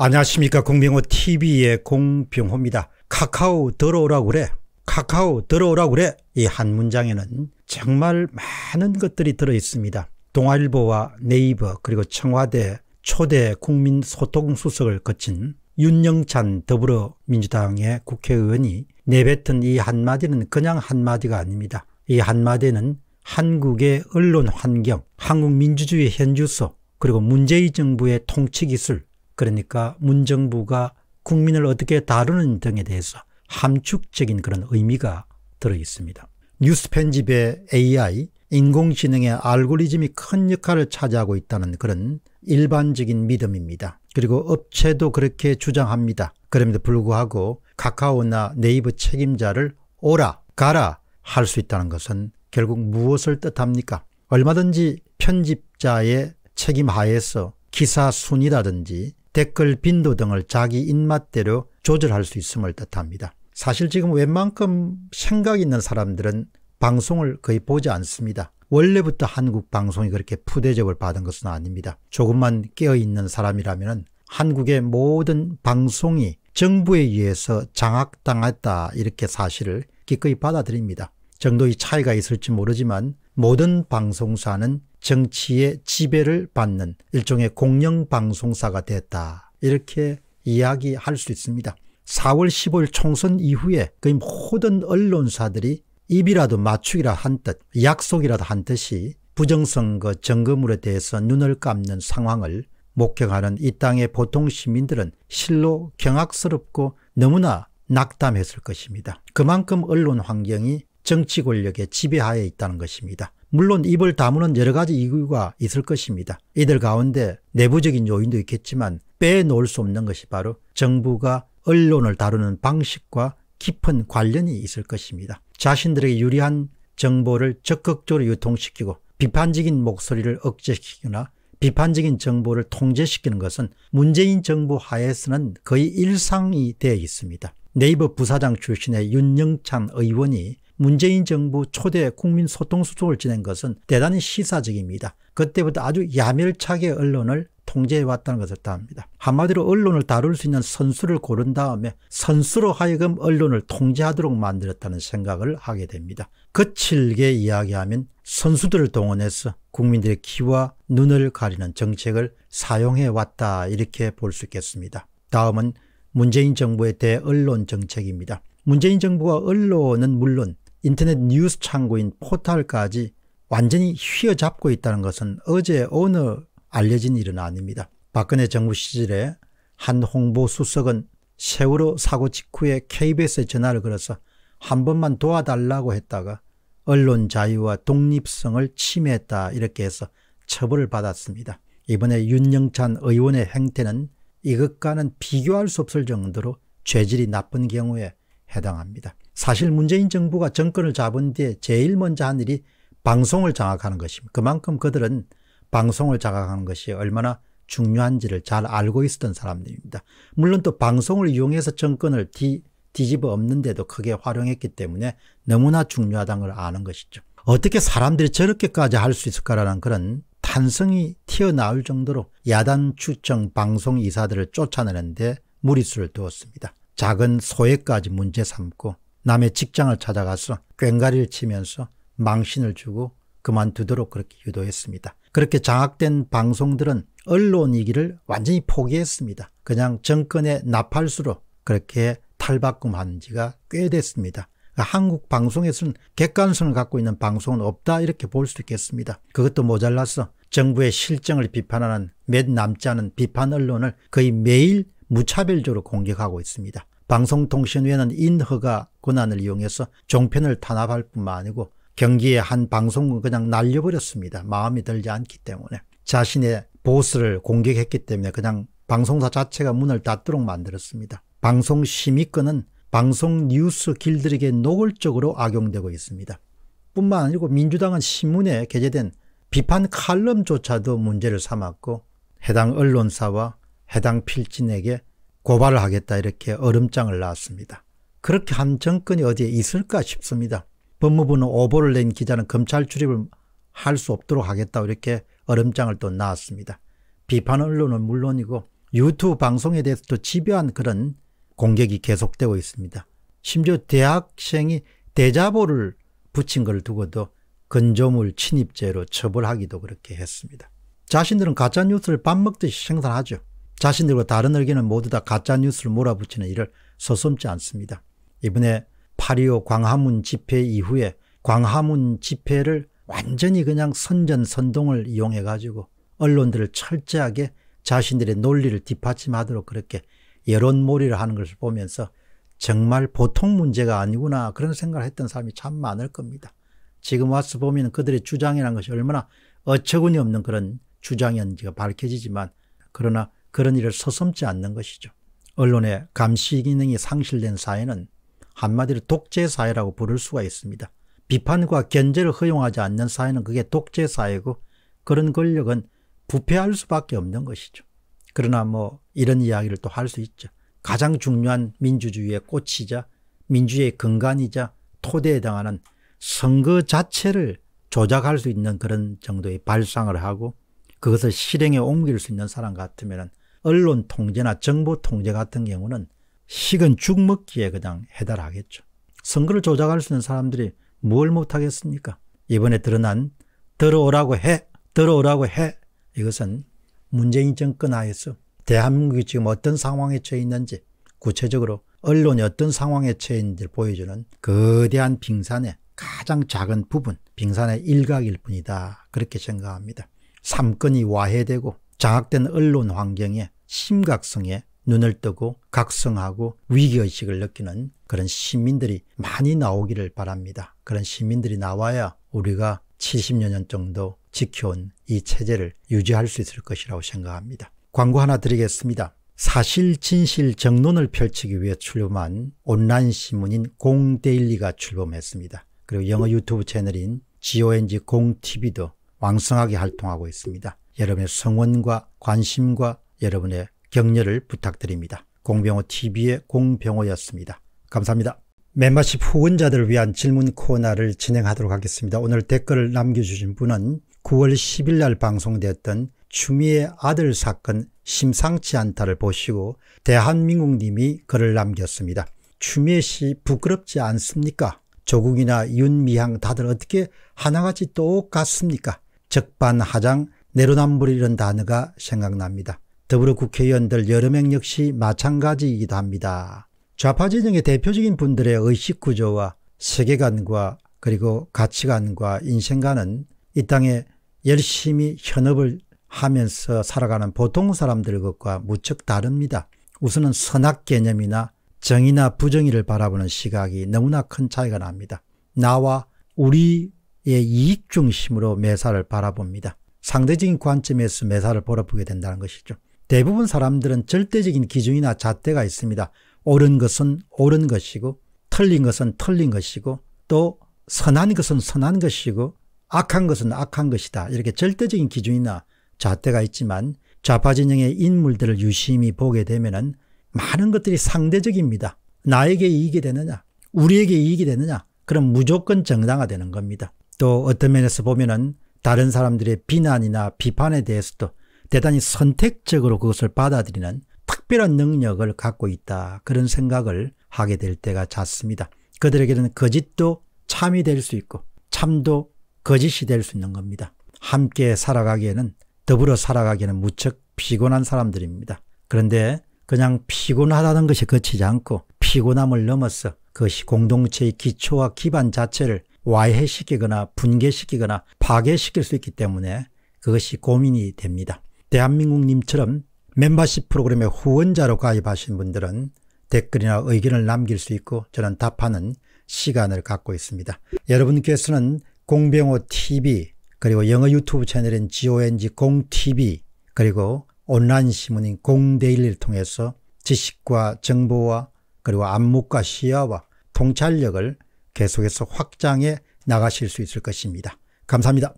안녕하십니까 공병호 TV의 공병호입니다. 카카오 들어오라고 그래 카카오 들어오라고 그래 이 한 문장에는 정말 많은 것들이 들어있습니다. 동아일보와 네이버 그리고 청와대 초대 국민소통수석을 거친 윤영찬 더불어민주당의 국회의원이 내뱉은 이 한마디는 그냥 한마디가 아닙니다. 이 한마디는 한국의 언론 환경, 한국 민주주의 현주소, 그리고 문재인 정부의 통치기술, 그러니까 문정부가 국민을 어떻게 다루는 등에 대해서 함축적인 그런 의미가 들어 있습니다. 뉴스 편집의 AI, 인공지능의 알고리즘이 큰 역할을 차지하고 있다는 그런 일반적인 믿음입니다. 그리고 업체도 그렇게 주장합니다. 그럼에도 불구하고 카카오나 네이버 책임자를 오라, 가라 할 수 있다는 것은 결국 무엇을 뜻합니까? 얼마든지 편집자의 책임 하에서 기사 순이라든지 댓글 빈도 등을 자기 입맛대로 조절할 수 있음을 뜻합니다. 사실 지금 웬만큼 생각 있는 사람들은 방송을 거의 보지 않습니다. 원래부터 한국 방송이 그렇게 푸대접을 받은 것은 아닙니다. 조금만 깨어있는 사람이라면 한국의 모든 방송이 정부에 의해서 장악당했다 이렇게 사실을 기꺼이 받아들입니다. 정도의 차이가 있을지 모르지만 모든 방송사는 정치의 지배를 받는 일종의 공영방송사가 됐다. 이렇게 이야기할 수 있습니다. 4월 15일 총선 이후에 거의 모든 언론사들이 입이라도 맞추기라 한 듯, 약속이라도 한 듯이 부정선거 점검으로 대해서 눈을 감는 상황을 목격하는 이 땅의 보통 시민들은 실로 경악스럽고 너무나 낙담했을 것입니다. 그만큼 언론 환경이 정치 권력의 지배하에 있다는 것입니다. 물론 입을 다무는 여러 가지 이유가 있을 것입니다. 이들 가운데 내부적인 요인도 있겠지만 빼놓을 수 없는 것이 바로 정부가 언론을 다루는 방식과 깊은 관련이 있을 것입니다. 자신들에게 유리한 정보를 적극적으로 유통시키고 비판적인 목소리를 억제시키거나 비판적인 정보를 통제시키는 것은 문재인 정부 하에서는 거의 일상이 되어 있습니다. 네이버 부사장 출신의 윤영찬 의원이 문재인 정부 초대 국민 소통 수석을 지낸 것은 대단히 시사적입니다. 그때부터 아주 야멸차게 언론을 통제해왔다는 것을 따합니다 한마디로 언론을 다룰 수 있는 선수를 고른 다음에 선수로 하여금 언론을 통제하도록 만들었다는 생각을 하게 됩니다. 거칠게 그 이야기하면 선수들을 동원해서 국민들의 키와 눈을 가리는 정책을 사용해왔다 이렇게 볼 수 있겠습니다. 다음은 문재인 정부에 대언론 해 정책입니다. 문재인 정부와 언론은 물론 인터넷 뉴스 창구인 포탈까지 완전히 휘어잡고 있다는 것은 어제 어느 알려진 일은 아닙니다. 박근혜 정부 시절에 한 홍보 수석은 세월호 사고 직후에 KBS에 전화를 걸어서 한 번만 도와달라고 했다가 언론 자유와 독립성을 침해했다 이렇게 해서 처벌을 받았습니다. 이번에 윤영찬 의원의 행태는 이것과는 비교할 수 없을 정도로 죄질이 나쁜 경우에 해당합니다. 사실 문재인 정부가 정권을 잡은 뒤에 제일 먼저 한 일이 방송을 장악하는 것입니다. 그만큼 그들은 방송을 장악하는 것이 얼마나 중요한지를 잘 알고 있었던 사람들입니다. 물론 또 방송을 이용해서 정권을 뒤, 뒤집어 엎는데도 크게 활용했기 때문에 너무나 중요하다는 걸 아는 것이죠. 어떻게 사람들이 저렇게까지 할 수 있을까라는 그런 탄성이 튀어나올 정도로 야당 추청 방송 이사들을 쫓아내는데 무리수를 두었습니다. 작은 소외까지 문제 삼고 남의 직장을 찾아가서 꽹과리를 치면서 망신을 주고 그만두도록 그렇게 유도했습니다. 그렇게 장악된 방송들은 언론이기를 완전히 포기했습니다. 그냥 정권의 나팔수로 그렇게 탈바꿈한 지가 꽤 됐습니다. 한국 방송에서는 객관성을 갖고 있는 방송은 없다 이렇게 볼 수 있겠습니다. 그것도 모자라서 정부의 실정을 비판하는 몇 남지 않은 비판 언론을 거의 매일 무차별적으로 공격하고 있습니다. 방송통신위는 원회 인허가 권한을 이용해서 종편을 탄압할 뿐만 아니고 경기의 한 방송은 그냥 날려버렸습니다. 마음이 들지 않기 때문에. 자신의 보스를 공격했기 때문에 그냥 방송사 자체가 문을 닫도록 만들었습니다. 방송 심의권은 방송 뉴스 길들이기에 노골적으로 악용되고 있습니다. 뿐만 아니고 민주당은 신문에 게재된 비판 칼럼조차도 문제를 삼았고 해당 언론사와 해당 필진에게 고발을 하겠다 이렇게 얼음장을 놨습니다. 그렇게 한 정권이 어디에 있을까 싶습니다. 법무부는 오보를 낸 기자는 검찰 출입을 할 수 없도록 하겠다 이렇게 얼음장을 또 놨습니다. 비판 언론은 물론이고 유튜브 방송에 대해서도 집요한 그런 공격이 계속되고 있습니다. 심지어 대학생이 대자보를 붙인 걸 두고도 건조물 침입죄로 처벌하기도 그렇게 했습니다. 자신들은 가짜뉴스를 밥 먹듯이 생산하죠. 자신들과 다른 의견은 모두 다 가짜뉴스를 몰아붙이는 일을 서슴지 않습니다. 이번에 파리오 광화문 집회 이후에 광화문 집회를 완전히 그냥 선전선동을 이용해 가지고 언론들을 철저하게 자신들의 논리를 뒷받침하도록 그렇게 여론몰이를 하는 것을 보면서 정말 보통 문제가 아니구나 그런 생각을 했던 사람이 참 많을 겁니다. 지금 와서 보면 그들의 주장이란 것이 얼마나 어처구니없는 그런 주장이었는지가 밝혀지지만 그러나 그런 일을 서슴지 않는 것이죠. 언론의 감시 기능이 상실된 사회는 한마디로 독재 사회라고 부를 수가 있습니다. 비판과 견제를 허용하지 않는 사회는 그게 독재 사회고 그런 권력은 부패할 수밖에 없는 것이죠. 그러나 뭐 이런 이야기를 또 할 수 있죠. 가장 중요한 민주주의의 꽃이자 민주의 근간이자 토대에 해당하는 선거 자체를 조작할 수 있는 그런 정도의 발상을 하고 그것을 실행에 옮길 수 있는 사람 같으면 언론 통제나 정보 통제 같은 경우는 식은 죽 먹기에 그냥 해달하겠죠. 선거를 조작할 수 있는 사람들이 뭘 못하겠습니까? 이번에 드러난 들어오라고 해, 들어오라고 해 이것은 문재인 정권 하에서 대한민국이 지금 어떤 상황에 처해 있는지 구체적으로 언론이 어떤 상황에 처해 있는지를 보여주는 거대한 빙산의 가장 작은 부분, 빙산의 일각일 뿐이다. 그렇게 생각합니다. 삼권이 와해되고 장악된 언론 환경에 심각성에 눈을 뜨고 각성하고 위기의식을 느끼는 그런 시민들이 많이 나오기를 바랍니다. 그런 시민들이 나와야 우리가 70년 여 정도 지켜온 이 체제를 유지할 수 있을 것이라고 생각합니다. 광고 하나 드리겠습니다. 사실 진실 정론을 펼치기 위해 출범한 온라인 신문인 공데일리가 출범했습니다. 그리고 영어 유튜브 채널인 GONG 공TV도 왕성하게 활동하고 있습니다. 여러분의 성원과 관심과 여러분의 격려를 부탁드립니다. 공병호TV의 공병호였습니다. 감사합니다. 멤버십 후원자들을 위한 질문 코너를 진행하도록 하겠습니다. 오늘 댓글을 남겨주신 분은 9월 10일 날방송되었던 추미애 아들 사건 심상치 않다를 보시고 대한민국님이 글을 남겼습니다. 추미애 씨 부끄럽지 않습니까? 조국이나 윤미향 다들 어떻게 하나같이 똑같습니까? 적반하장 내로남불 이런 단어가 생각납니다. 더불어 국회의원들 여러 명 역시 마찬가지이기도 합니다. 좌파 진영의 대표적인 분들의 의식 구조와 세계관과 그리고 가치관과 인생관은 이 땅에 열심히 현업을 하면서 살아가는 보통 사람들 것과 무척 다릅니다. 우선은 선악 개념이나 정의나 부정의를 바라보는 시각이 너무나 큰 차이가 납니다. 나와 우리의 이익 중심으로 매사를 바라봅니다. 상대적인 관점에서 매사를 바라보게 된다는 것이죠. 대부분 사람들은 절대적인 기준이나 잣대가 있습니다. 옳은 것은 옳은 것이고 틀린 것은 틀린 것이고 또 선한 것은 선한 것이고 악한 것은 악한 것이다. 이렇게 절대적인 기준이나 잣대가 있지만 좌파 진영의 인물들을 유심히 보게 되면 많은 것들이 상대적입니다. 나에게 이익이 되느냐 우리에게 이익이 되느냐 그럼 무조건 정당화되는 겁니다. 또 어떤 면에서 보면 은 다른 사람들의 비난이나 비판에 대해서도 대단히 선택적으로 그것을 받아들이는 특별한 능력을 갖고 있다. 그런 생각을 하게 될 때가 잦습니다. 그들에게는 거짓도 참이 될 수 있고 참도 거짓이 될 수 있는 겁니다. 함께 살아가기에는 더불어 살아가기에는 무척 피곤한 사람들입니다. 그런데 그냥 피곤하다는 것이 거치지 않고 피곤함을 넘어서 그것이 공동체의 기초와 기반 자체를 와해시키거나 분개시키거나 파괴시킬 수 있기 때문에 그것이 고민이 됩니다. 대한민국님처럼 멤버십 프로그램의 후원자로 가입하신 분들은 댓글이나 의견을 남길 수 있고 저는 답하는 시간을 갖고 있습니다. 여러분께서는 공병호 TV 그리고 영어 유튜브 채널인 GONG 공TV 그리고 온라인 신문인 공데일리를 통해서 지식과 정보와 그리고 안목과 시야와 통찰력을 계속해서 확장해 나가실 수 있을 것입니다. 감사합니다.